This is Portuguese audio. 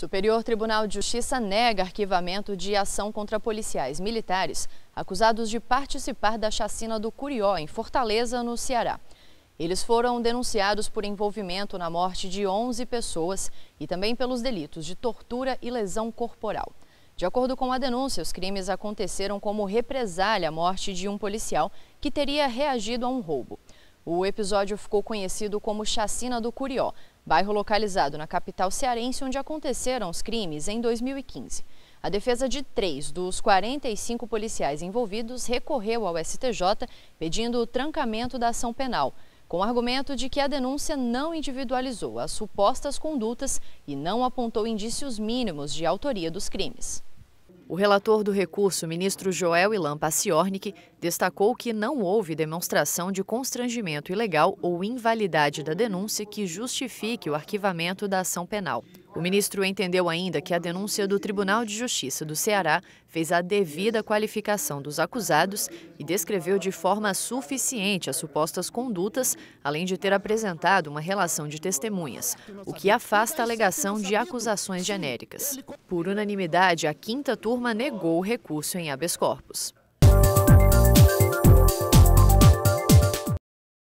Superior Tribunal de Justiça nega arquivamento de ação contra policiais militares acusados de participar da chacina do Curió, em Fortaleza, no Ceará. Eles foram denunciados por envolvimento na morte de 11 pessoas e também pelos delitos de tortura e lesão corporal. De acordo com a denúncia, os crimes aconteceram como represália à morte de um policial que teria reagido a um roubo. O episódio ficou conhecido como Chacina do Curió, bairro localizado na capital cearense onde aconteceram os crimes em 2015. A defesa de três dos 45 policiais envolvidos recorreu ao STJ pedindo o trancamento da ação penal, com o argumento de que a denúncia não individualizou as supostas condutas e não apontou indícios mínimos de autoria dos crimes. O relator do recurso, ministro Joel Ilan Paciornik, destacou que não houve demonstração de constrangimento ilegal ou invalidade da denúncia que justifique o arquivamento da ação penal. O ministro entendeu ainda que a denúncia do Tribunal de Justiça do Ceará fez a devida qualificação dos acusados e descreveu de forma suficiente as supostas condutas, além de ter apresentado uma relação de testemunhas, o que afasta a alegação de acusações genéricas. Por unanimidade, a quinta turma negou o recurso em habeas corpus.